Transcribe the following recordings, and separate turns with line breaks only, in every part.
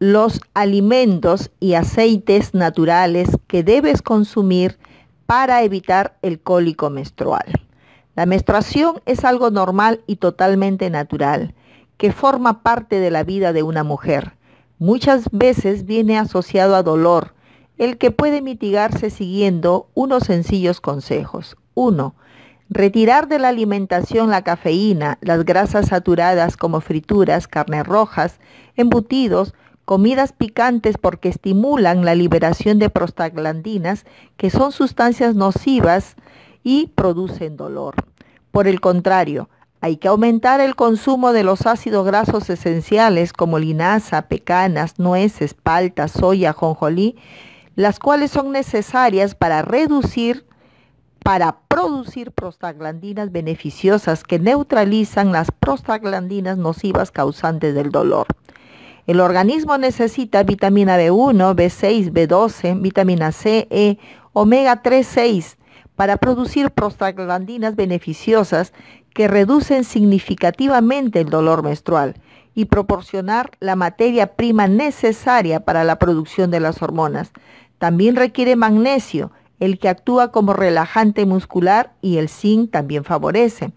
los alimentos y aceites naturales que debes consumir para evitar el cólico menstrual. La menstruación es algo normal y totalmente natural, que forma parte de la vida de una mujer. Muchas veces viene asociado a dolor, el que puede mitigarse siguiendo unos sencillos consejos. 1. Retirar de la alimentación la cafeína, las grasas saturadas como frituras, carnes rojas, embutidos, Comidas picantes porque estimulan la liberación de prostaglandinas, que son sustancias nocivas y producen dolor. Por el contrario, hay que aumentar el consumo de los ácidos grasos esenciales como linaza, pecanas, nueces, palta, soya, jonjolí, las cuales son necesarias para reducir para producir prostaglandinas beneficiosas que neutralizan las prostaglandinas nocivas causantes del dolor. El organismo necesita vitamina B1, B6, B12, vitamina C, E, omega 3, 6 para producir prostaglandinas beneficiosas que reducen significativamente el dolor menstrual y proporcionar la materia prima necesaria para la producción de las hormonas. También requiere magnesio, el que actúa como relajante muscular y el zinc también favorece.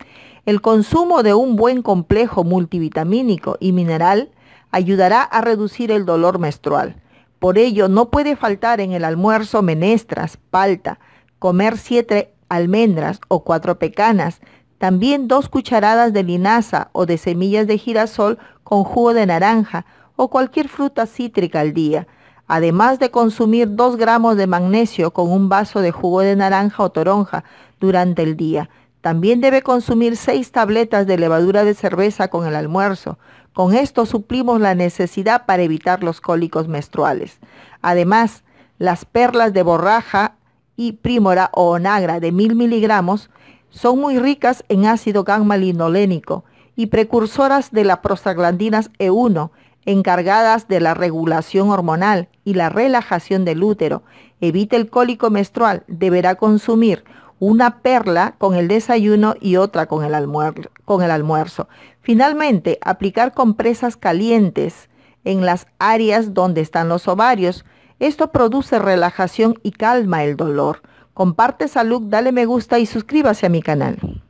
El consumo de un buen complejo multivitamínico y mineral ayudará a reducir el dolor menstrual. Por ello, no puede faltar en el almuerzo menestras, palta, comer siete almendras o cuatro pecanas, también dos cucharadas de linaza o de semillas de girasol con jugo de naranja o cualquier fruta cítrica al día, además de consumir dos gramos de magnesio con un vaso de jugo de naranja o toronja durante el día, también debe consumir seis tabletas de levadura de cerveza con el almuerzo. Con esto suplimos la necesidad para evitar los cólicos menstruales. Además, las perlas de borraja y primora o onagra de 1000 miligramos son muy ricas en ácido gamma linolénico y precursoras de las prostaglandinas E1, encargadas de la regulación hormonal y la relajación del útero. Evite el cólico menstrual, deberá consumir una perla con el desayuno y otra con el, con el almuerzo. Finalmente, aplicar compresas calientes en las áreas donde están los ovarios. Esto produce relajación y calma el dolor. Comparte salud, dale me gusta y suscríbase a mi canal.